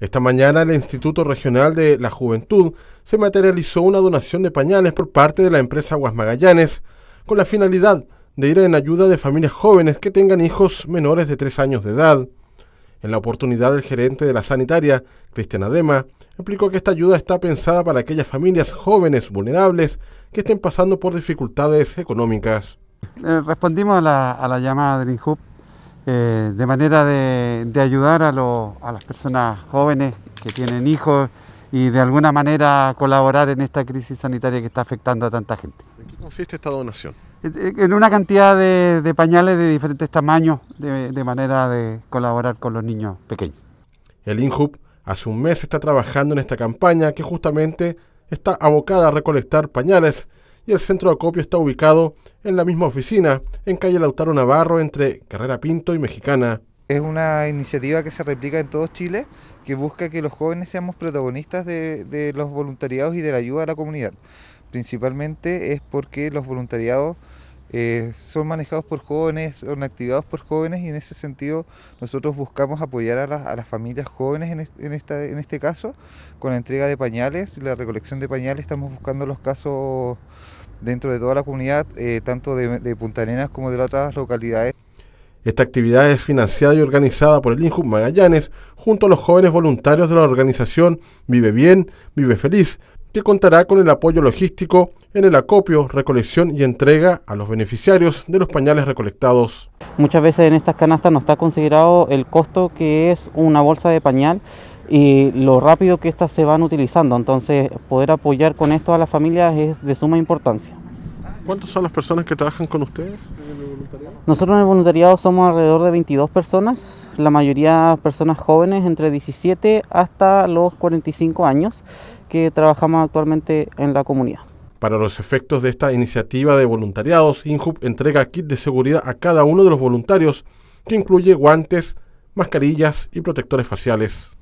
Esta mañana el Instituto Regional de la Juventud se materializó una donación de pañales por parte de la empresa Guasmagallanes con la finalidad de ir en ayuda de familias jóvenes que tengan hijos menores de 3 años de edad. En la oportunidad el gerente de la sanitaria, Cristian Adema, explicó que esta ayuda está pensada para aquellas familias jóvenes vulnerables que estén pasando por dificultades económicas. Eh, respondimos a la, a llamada del eh, de manera de, ayudar a, a las personas jóvenes que tienen hijos y de alguna manera colaborar en esta crisis sanitaria que está afectando a tanta gente. ¿En qué consiste esta donación? En una cantidad de, pañales de diferentes tamaños, de, de, manera de colaborar con los niños pequeños. El INJUP hace un mes está trabajando en esta campaña que justamente está abocada a recolectar pañales y el centro de acopio está ubicado en la misma oficina, en calle Lautaro Navarro, entre Carrera Pinto y Mexicana. Es una iniciativa que se replica en todo Chile, que busca que los jóvenes seamos protagonistas de, los voluntariados y de la ayuda a la comunidad. Principalmente es porque los voluntariados eh, son manejados por jóvenes, son activados por jóvenes y en ese sentido nosotros buscamos apoyar a, las familias jóvenes en, en este caso con la entrega de pañales, la recolección de pañales, estamos buscando los casos dentro de toda la comunidad, eh, tanto de, Punta Arenas como de otras localidades. Esta actividad es financiada y organizada por el INJU Magallanes junto a los jóvenes voluntarios de la organización Vive Bien, Vive Feliz, que contará con el apoyo logístico en el acopio, recolección y entrega a los beneficiarios de los pañales recolectados. Muchas veces en estas canastas no está considerado el costo que es una bolsa de pañal y lo rápido que estas se van utilizando. Entonces, poder apoyar con esto a las familias es de suma importancia. ¿Cuántas son las personas que trabajan con ustedes en el voluntariado? Nosotros en el voluntariado somos alrededor de 22 personas, la mayoría personas jóvenes entre 17 hasta los 45 años que trabajamos actualmente en la comunidad. Para los efectos de esta iniciativa de voluntariados, INJUP entrega kit de seguridad a cada uno de los voluntarios, que incluye guantes, mascarillas y protectores faciales.